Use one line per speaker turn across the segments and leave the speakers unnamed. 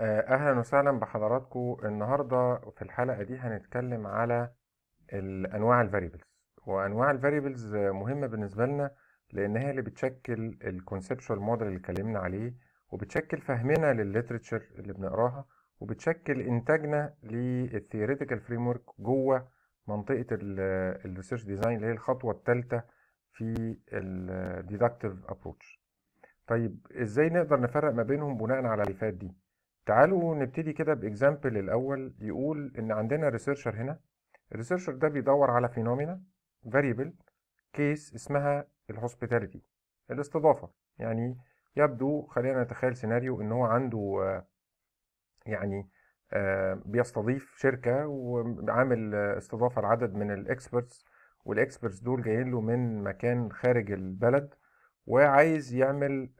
آه، أهلا وسهلا بحضراتكم النهاردة في الحلقة دي هنتكلم على أنواع الفاريبلز وأنواع الفاريبلز مهمة بالنسبة لنا لأن هي اللي بتشكل الكونسبشوال موديل اللي اتكلمنا عليه وبتشكل فهمنا للليترتشر اللي بنقراها وبتشكل إنتاجنا للثيوريتيكال فريم ورك جوه منطقة الريسيرش ديزاين اللي هي الخطوة الثالثة في الديدكتيف ابروتش طيب ازاي نقدر نفرق ما بينهم بناء على اللي فات دي تعالوا نبتدي كده باكزامبل الاول يقول ان عندنا ريسيرشر هنا الريسيرشر ده بيدور على فينومينا فاريبل كيس اسمها الهوسبيتاليتي الاستضافه يعني يبدو خلينا نتخيل سيناريو ان هو عنده يعني آه، بيستضيف شركه وعامل استضافه لعدد من الاكسبرتس والاكسبرتس دول جايين له من مكان خارج البلد وعايز يعمل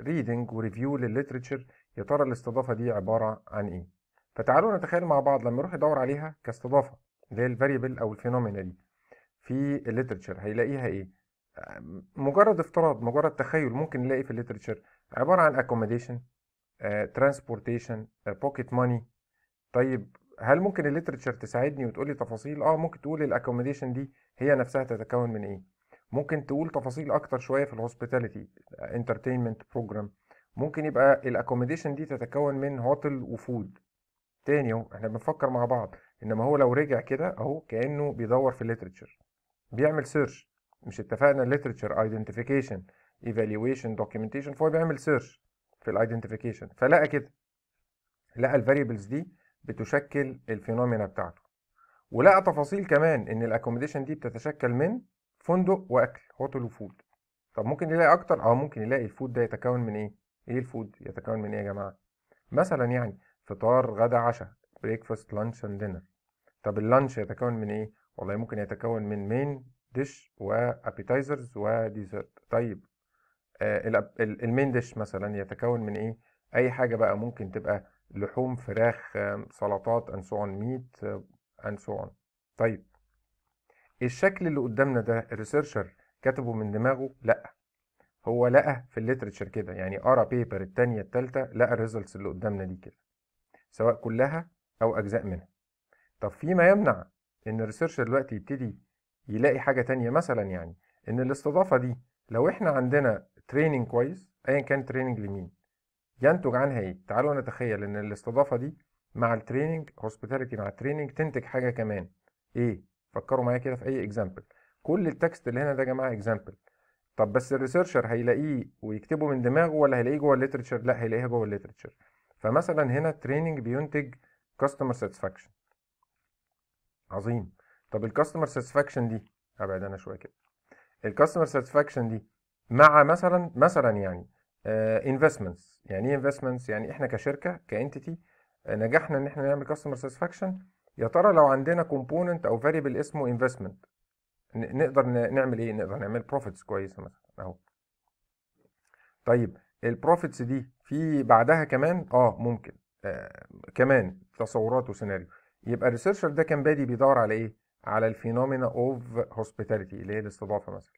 ريدنج وريفيو للليترشر يا ترى الاستضافة دي عبارة عن إيه؟ فتعالوا نتخيل مع بعض لما يروح يدور عليها كاستضافة اللي هي الفاريبل أو الفينومينا دي في الليترشر هيلاقيها إيه؟ آه، مجرد افتراض مجرد تخيل ممكن نلاقي في الليترشر عبارة عن accommodation ترانسبورتيشن بوكيت ماني طيب هل ممكن الليترشر تساعدني وتقول لي تفاصيل اه ممكن تقول الاكوموديشن دي هي نفسها تتكون من ايه ممكن تقول تفاصيل اكتر شويه في الهوسبيتاليتي انترتينمنت بروجرام ممكن يبقى الاكوموديشن دي تتكون من هوتل وفود تاني اهو احنا بنفكر مع بعض انما هو لو رجع كده اهو كانه بيدور في الليترتشر بيعمل سيرش مش اتفقنا الليترتشر ايدنتيفيكيشن ايفالويشن دوكيومنتيشن فهو بيعمل سيرش في الايدنتيفيكيشن فلقى كده لقى الفاريبلز دي بتشكل الفينومينا بتاعته ولقى تفاصيل كمان ان الاكوموديشن دي بتتشكل من فندق واكل هوتل وفود طب ممكن يلاقي اكتر او آه، ممكن يلاقي الفود ده يتكون من ايه ايه الفود يتكون من ايه يا جماعه مثلا يعني فطار غدا عشاء بريكفاست لانش اند دينر طب اللانش يتكون من ايه والله ممكن يتكون من مين ديش وابيتايزرز وديزرت طيب آه المين ديش مثلا يتكون من ايه اي حاجه بقى ممكن تبقى لحوم فراخ آه، سلطات انسون ميت انسون طيب الشكل اللي قدامنا ده الريسيرشر كتبه من دماغه لا هو لقى في الليترشر كده يعني قرا بيبر التانية التالتة لقى الريزلتس اللي قدامنا دي كده سواء كلها او اجزاء منها طب فيما يمنع ان الريسيرشر دلوقتي يبتدي يلاقي حاجة تانية مثلا يعني ان الاستضافة دي لو احنا عندنا تريننج كويس ايا كان تريننج لمين ينتج عنها ايه تعالوا نتخيل ان الاستضافة دي مع التريننج هوسبيتاليتي مع التريننج تنتج حاجة كمان ايه فكروا معايا كده في اي اكزامبل كل التكست اللي هنا ده يا جماعة اكزامبل طب بس الريسيرشر هيلاقيه ويكتبه من دماغه ولا هيلاقيه جوه الليترشر لا هيلاقيها جوه الليترشر فمثلا هنا التريننج بينتج كاستمر ساتسفاكشن عظيم طب الكاستمر ساتسفاكشن دي ابعد انا شويه كده الكاستمر ساتسفاكشن دي مع مثلا مثلا يعني انفستمنتس آه، uh, يعني ايه انفستمنتس يعني احنا كشركه كانتيتي آه، نجحنا ان احنا نعمل كاستمر ساتسفاكشن يا ترى لو عندنا كومبوننت او فاريبل اسمه انفستمنت نقدر نعمل ايه نقدر نعمل بروفيتس كويسه مثلا اهو طيب البروفيتس دي في بعدها كمان اه ممكن آه كمان تصورات وسيناريو يبقى الريسيرشر ده كان بادي بيدور على ايه على الفينومينا اوف هوسبيتاليتي اللي هي الاستضافه مثلا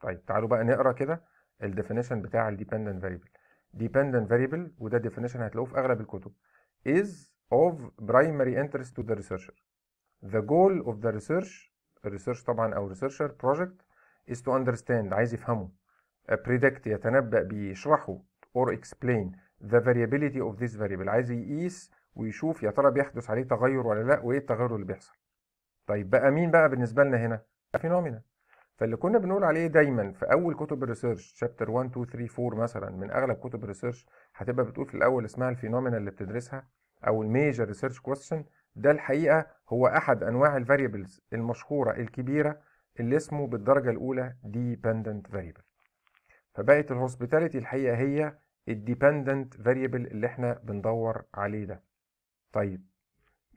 طيب تعالوا بقى نقرا كده الديفينيشن بتاع الديبندنت فاريبل ديبندنت فاريبل وده ديفينيشن هتلاقوه في اغلب الكتب is of primary interest to the researcher the goal of the research الريسيرش طبعا او ريسيرشر بروجكت از تو اندرستاند عايز يفهمه بريدكت يتنبأ بيه يشرحه اكسبلين ذا فاريابيليتي اوف ذيس فاريبل عايز يقيس ويشوف يا ترى بيحدث عليه تغير ولا لا وايه التغير اللي بيحصل طيب بقى مين بقى بالنسبه لنا هنا فينومينا فاللي كنا بنقول عليه دايما في اول كتب الريسيرش شابتر 1 2 3 4 مثلا من اغلب كتب الريسيرش هتبقى بتقول في الاول اسمها الفينومينا اللي بتدرسها او الميجر ريسيرش كويستشن ده الحقيقة هو أحد أنواع الفاريبلز المشهورة الكبيرة اللي اسمه بالدرجة الأولى dependent variable فبقت الهوسبيتاليتي الحقيقة هي الديبندنت فاريبل اللي احنا بندور عليه ده طيب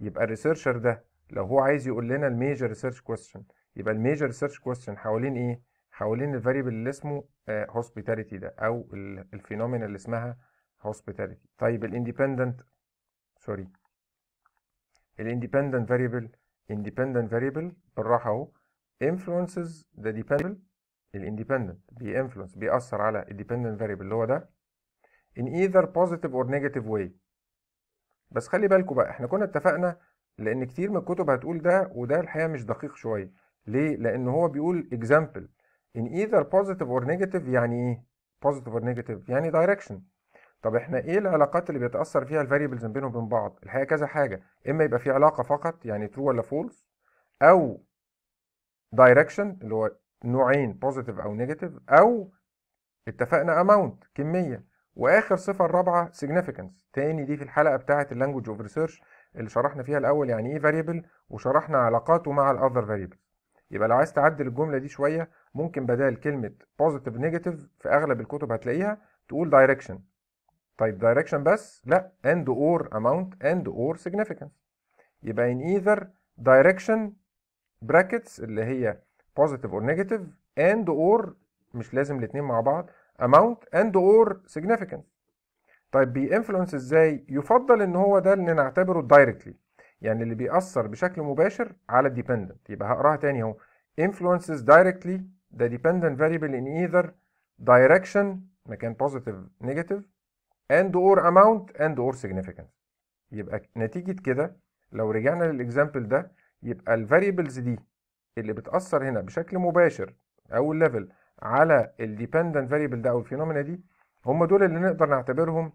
يبقى الريسيرشر ده لو هو عايز يقول لنا الميجر ريسيرش كويستشن يبقى الميجر ريسيرش كويستشن حوالين ايه حوالين الفاريبل اللي اسمه هوسبيتاليتي آه، ده او الفينومينا اللي اسمها هوسبيتاليتي طيب الاندبندنت سوري الاندبندنت فاريبل اندبندنت variable بالراحة اهو influences the dependable الاندبندنت انفلونس بيأثر على الديبندنت فاريبل اللي هو ده in either positive or negative way بس خلي بالكوا بقى احنا كنا اتفقنا لان كتير من الكتب هتقول ده وده الحقيقة مش دقيق شوية ليه؟ لان هو بيقول example in either positive or negative يعني ايه؟ positive or negative يعني direction طب احنا ايه العلاقات اللي بيتاثر فيها الفاريبلز بينهم وبين بعض الحقيقه كذا حاجه اما يبقى في علاقه فقط يعني ترو ولا فولس او دايركشن اللي هو نوعين بوزيتيف او نيجاتيف او اتفقنا اماونت كميه واخر صفه الرابعه سيجنيفيكانس تاني دي في الحلقه بتاعه اللانجوج اوف ريسيرش اللي شرحنا فيها الاول يعني ايه فاريبل وشرحنا علاقاته مع الاذر فاريبل يبقى لو عايز تعدل الجمله دي شويه ممكن بدل كلمه بوزيتيف نيجاتيف في اغلب الكتب هتلاقيها تقول دايركشن طيب direction بس لا and or amount and or significance يبقى in either direction brackets اللي هي positive or negative and or مش لازم الاتنين مع بعض amount and or significance طيب بي influence ازاي يفضل ان هو ده اللي نعتبره directly يعني اللي بيأثر بشكل مباشر على dependent يبقى هقراها تاني اهو influences directly the dependent variable in either direction مكان positive negative and or amount and or significance يبقى نتيجة كده لو رجعنا للاكزامبل ده يبقى الفاريبلز دي اللي بتأثر هنا بشكل مباشر أو الليفل على الديبندنت فاريبل ده أو الفينومينا دي هم دول اللي نقدر نعتبرهم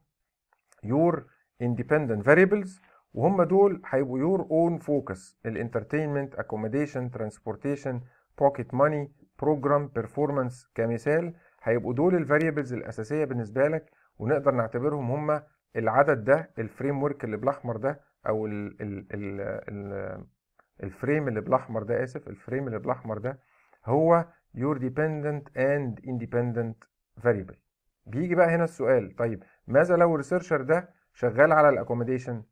يور اندبندنت فاريبلز وهم دول هيبقوا يور اون فوكس الانترتينمنت اكوموديشن ترانسبورتيشن بوكيت ماني بروجرام بيرفورمانس كمثال هيبقوا دول الفاريبلز الاساسيه بالنسبه لك ونقدر نعتبرهم هم العدد ده الفريم ورك اللي بالاحمر ده او الـ الـ الـ الـ الفريم اللي بالاحمر ده اسف الفريم اللي بالاحمر ده هو يور ديبندنت اند independent فاريبل بيجي بقى هنا السؤال طيب ماذا لو الريسيرشر ده شغال على الاكوموديشن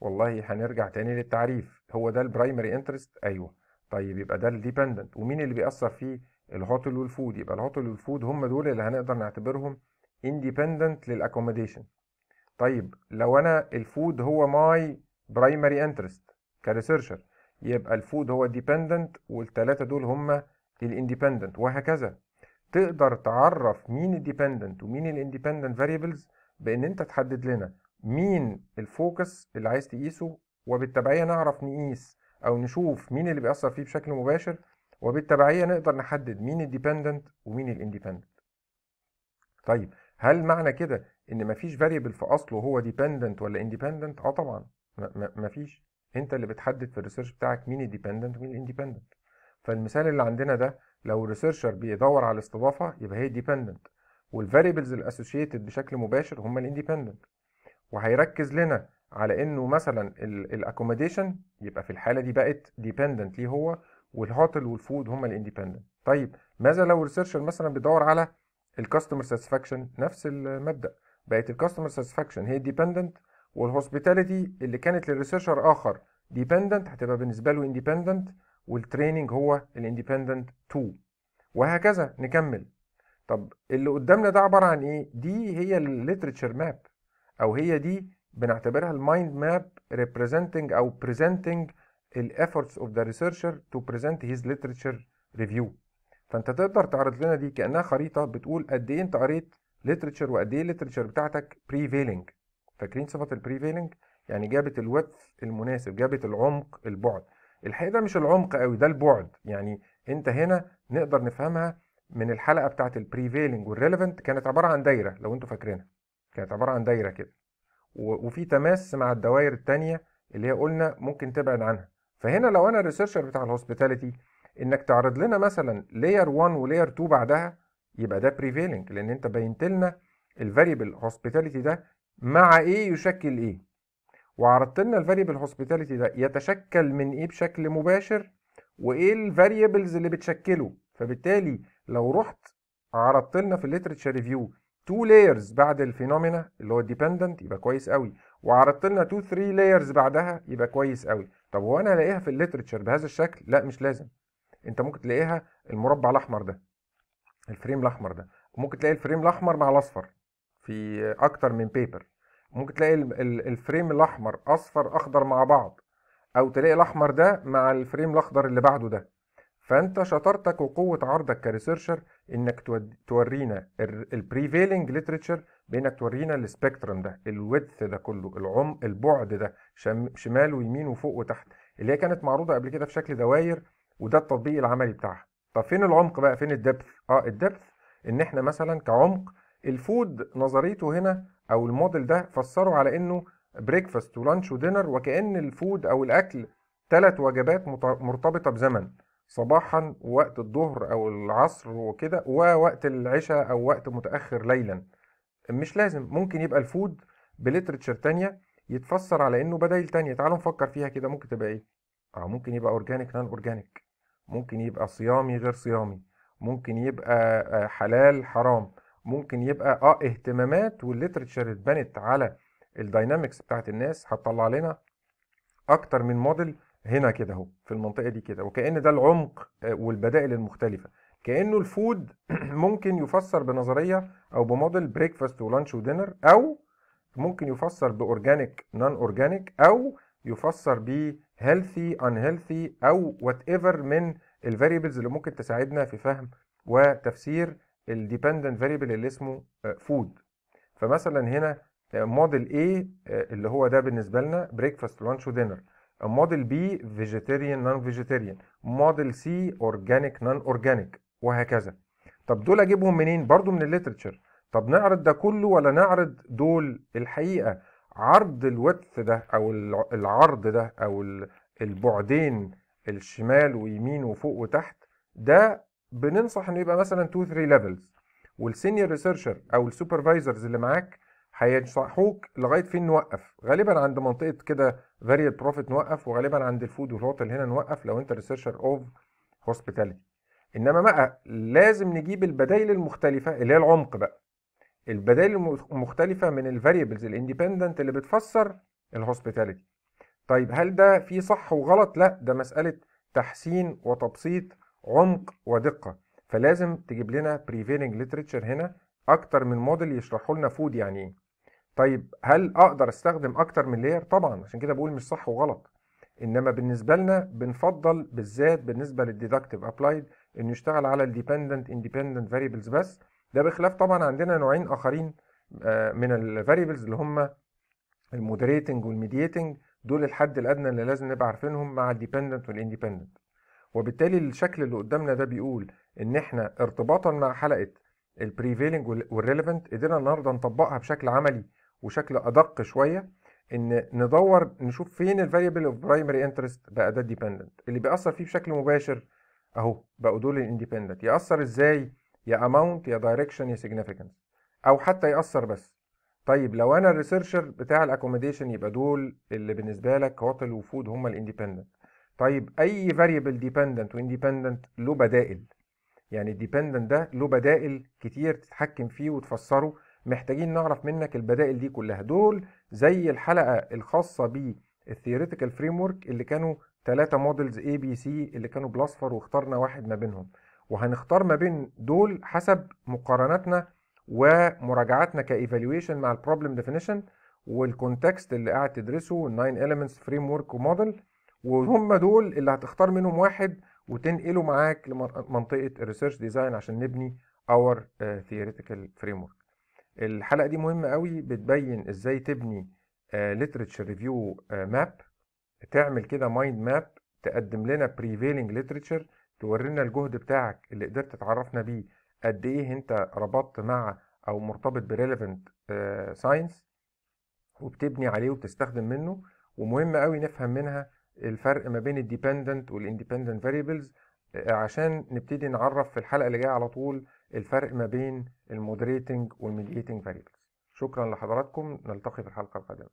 والله هنرجع تاني للتعريف هو ده البرايمري انترست ايوه طيب يبقى ده الديبندنت ومين اللي بيأثر فيه الهوتل والفود يبقى الهوتل والفود هم دول اللي هنقدر نعتبرهم independent للاكوموديشن طيب لو انا الفود هو ماي برايمري انترست كريسيرشر يبقى الفود هو ديبندنت والثلاثه دول هم الاندبندنت وهكذا تقدر تعرف مين الديبندنت ومين الاندبندنت فاريبلز بان انت تحدد لنا مين الفوكس اللي عايز تقيسه وبالتبعيه نعرف نقيس او نشوف مين اللي بيأثر فيه بشكل مباشر وبالتبعية نقدر نحدد مين الديبندنت ومين الاندبندنت طيب هل معنى كده ان مفيش فاريبل في اصله هو ديبندنت ولا اندبندنت اه طبعا مفيش انت اللي بتحدد في الريسيرش بتاعك مين الديبندنت ومين الاندبندنت فالمثال اللي عندنا ده لو الريسيرشر بيدور على الاستضافه يبقى هي ديبندنت والفاريبلز الاسوشيتد بشكل مباشر هم الاندبندنت وهيركز لنا على انه مثلا الاكوموديشن يبقى في الحاله دي بقت ديبندنت ليه هو والهوتل والفود هم الاندبندنت طيب ماذا لو الريسيرشر مثلا بيدور على الكاستمر ساتسفاكشن نفس المبدا بقت الكاستمر ساتسفاكشن هي ديبندنت والهوسبيتاليتي اللي كانت للريسيرشر اخر ديبندنت هتبقى بالنسبه له اندبندنت والتريننج هو الاندبندنت 2 وهكذا نكمل طب اللي قدامنا ده عباره عن ايه دي هي الليتريتشر ماب او هي دي بنعتبرها المايند ماب ريبريزنتنج او بريزنتنج ال efforts of the researcher to present his literature review فانت تقدر تعرض لنا دي كانها خريطه بتقول قد ايه انت قريت literature وقد ايه literature بتاعتك prevailing فاكرين صفه البريفيلنج يعني جابت الوث المناسب جابت العمق البعد الحقيقه ده مش العمق قوي ده البعد يعني انت هنا نقدر نفهمها من الحلقه prevailing البريفيلنج والريليفنت كانت عباره عن دايره لو انتوا فاكرينها كانت عباره عن دايره كده وفي تماس مع الدوائر الثانيه اللي هي قلنا ممكن تبعد عنها فهنا لو انا الريسيرشر بتاع الهوسبيتاليتي انك تعرض لنا مثلا لاير 1 ولاير 2 بعدها يبقى ده بريفيلنج لان انت بينت لنا الفاريبل هوسبيتاليتي ده مع ايه يشكل ايه وعرضت لنا الفاريبل هوسبيتاليتي ده يتشكل من ايه بشكل مباشر وايه الفاريبلز اللي بتشكله فبالتالي لو رحت عرضت لنا في الليترشر ريفيو تو layers بعد الفينومينا اللي هو الديبندنت يبقى كويس قوي وعرضت لنا تو ثري لايرز بعدها يبقى كويس قوي طب هو انا الاقيها في الليترشر بهذا الشكل لا مش لازم انت ممكن تلاقيها المربع الاحمر ده الفريم الاحمر ده وممكن تلاقي الفريم الاحمر مع الاصفر في اكتر من بيبر ممكن تلاقي الفريم الاحمر اصفر اخضر مع بعض او تلاقي الاحمر ده مع الفريم الاخضر اللي بعده ده فانت شطارتك وقوه عرضك كريسيرشر انك تورينا البريفيلنج ليترشر بانك تورينا السبيكترم ده الويدث ده كله العم البعد ده شمال ويمين وفوق وتحت اللي هي كانت معروضه قبل كده في شكل دواير وده التطبيق العملي بتاعها طب فين العمق بقى فين الدبث اه الدبث ان احنا مثلا كعمق الفود نظريته هنا او الموديل ده فسره على انه بريكفاست ولانش ودينر وكان الفود او الاكل ثلاث وجبات مرتبطه بزمن صباحا ووقت الظهر او العصر وكده ووقت العشاء او وقت متاخر ليلا مش لازم ممكن يبقى الفود بليترتشر تانية يتفسر على انه بدايل تانية تعالوا نفكر فيها كده ممكن تبقى ايه اه ممكن يبقى اورجانيك نان اورجانيك ممكن يبقى صيامي غير صيامي ممكن يبقى آه، حلال حرام ممكن يبقى اه اهتمامات والليترتشر اتبنت على الداينامكس بتاعت الناس هتطلع لنا اكتر من موديل هنا كده اهو في المنطقه دي كده وكان ده العمق آه، والبدائل المختلفه كانه الفود ممكن يفسر بنظريه او بموديل بريكفاست ولانش ودينر او ممكن يفسر باورجانيك نون اورجانيك او يفسر ب ان هيلثي او وات ايفر من الفاريبلز اللي ممكن تساعدنا في فهم وتفسير الديبندنت فاريبل اللي اسمه فود آه، فمثلا هنا موديل آه، A اللي هو ده بالنسبه لنا بريكفاست لانش ودينر موديل بي فيجيتيريان نون فيجيتيريان موديل سي اورجانيك نون اورجانيك وهكذا طب دول اجيبهم منين برضو من الليترتشر طب نعرض ده كله ولا نعرض دول الحقيقه عرض الوتث ده او العرض ده او البعدين الشمال ويمين وفوق وتحت ده بننصح انه يبقى مثلا 2 3 ليفلز والسينيور ريسيرشر او السوبرفايزرز اللي معاك هينصحوك لغايه فين نوقف غالبا عند منطقه كده فاريال بروفيت نوقف وغالبا عند الفود والهوتل هنا نوقف لو انت ريسيرشر اوف هوسبيتاليتي انما بقى لازم نجيب البدائل المختلفه اللي هي العمق بقى البدائل المختلفه من الفاريبلز الاندبندنت اللي بتفسر الهوسبيتاليتي طيب هل ده في صح وغلط لا ده مساله تحسين وتبسيط عمق ودقه فلازم تجيب لنا بريفيلنج ليتريتشر هنا اكتر من موديل يشرحوا لنا فود يعني ايه طيب هل اقدر استخدم اكتر من لاير طبعا عشان كده بقول مش صح وغلط انما بالنسبه لنا بنفضل بالذات بالنسبه للديدكتيف ابلايد انه يشتغل على الديبندنت اندبندنت فاريبلز بس ده بخلاف طبعا عندنا نوعين اخرين آه، من الفاريبلز اللي هم المودريتنج والميديتنج دول الحد الادنى اللي لازم نبقى عارفينهم مع الديبندنت والاندبندنت وبالتالي الشكل اللي قدامنا ده بيقول ان احنا ارتباطا مع حلقه البريفيلنج والريليفنت قدرنا النهارده نطبقها بشكل عملي وشكل ادق شويه ان ندور نشوف فين الفاريبل اوف برايمري انترست بقى ده ديبندنت اللي بيأثر فيه بشكل مباشر اهو بقوا دول الاندبندنت يأثر ازاي يا اماونت يا دايركشن يا سيجنيفيكانس او حتى يأثر بس طيب لو انا الريسيرشر بتاع الاكوموديشن يبقى دول اللي بالنسبه لك هوتل وفود هم الاندبندنت طيب اي فاريبل ديبندنت واندبندنت له بدائل يعني الديبندنت ده له بدائل كتير تتحكم فيه وتفسره محتاجين نعرف منك البدائل دي كلها دول زي الحلقه الخاصه بالثيوريتيكال فريم ورك اللي كانوا ثلاثه مودلز اي بي سي اللي كانوا بلاصفر واخترنا واحد ما بينهم وهنختار ما بين دول حسب مقارناتنا ومراجعاتنا كايفالويشن مع البروبلم ديفينيشن والكونتكست اللي قاعد تدرسه الناين اليمنتس فريم ورك وموديل وهم دول اللي هتختار منهم واحد وتنقله معاك لمنطقه الريسيرش ديزاين عشان نبني اور ثيوريتيكال فريم ورك الحلقه دي مهمه قوي بتبين ازاي تبني ليترتشر ريفيو ماب تعمل كده مايند ماب تقدم لنا بريفيلنج ليترتشر تورينا الجهد بتاعك اللي قدرت تعرفنا بيه قد ايه انت ربطت مع او مرتبط بريليفنت ساينس آه، وبتبني عليه وبتستخدم منه ومهم قوي نفهم منها الفرق ما بين الديبندنت والاندبندنت فاريبلز عشان نبتدي نعرف في الحلقه اللي جايه على طول الفرق ما بين المودريتنج والميديتنج فاريبلز شكرا لحضراتكم نلتقي في الحلقة القادمة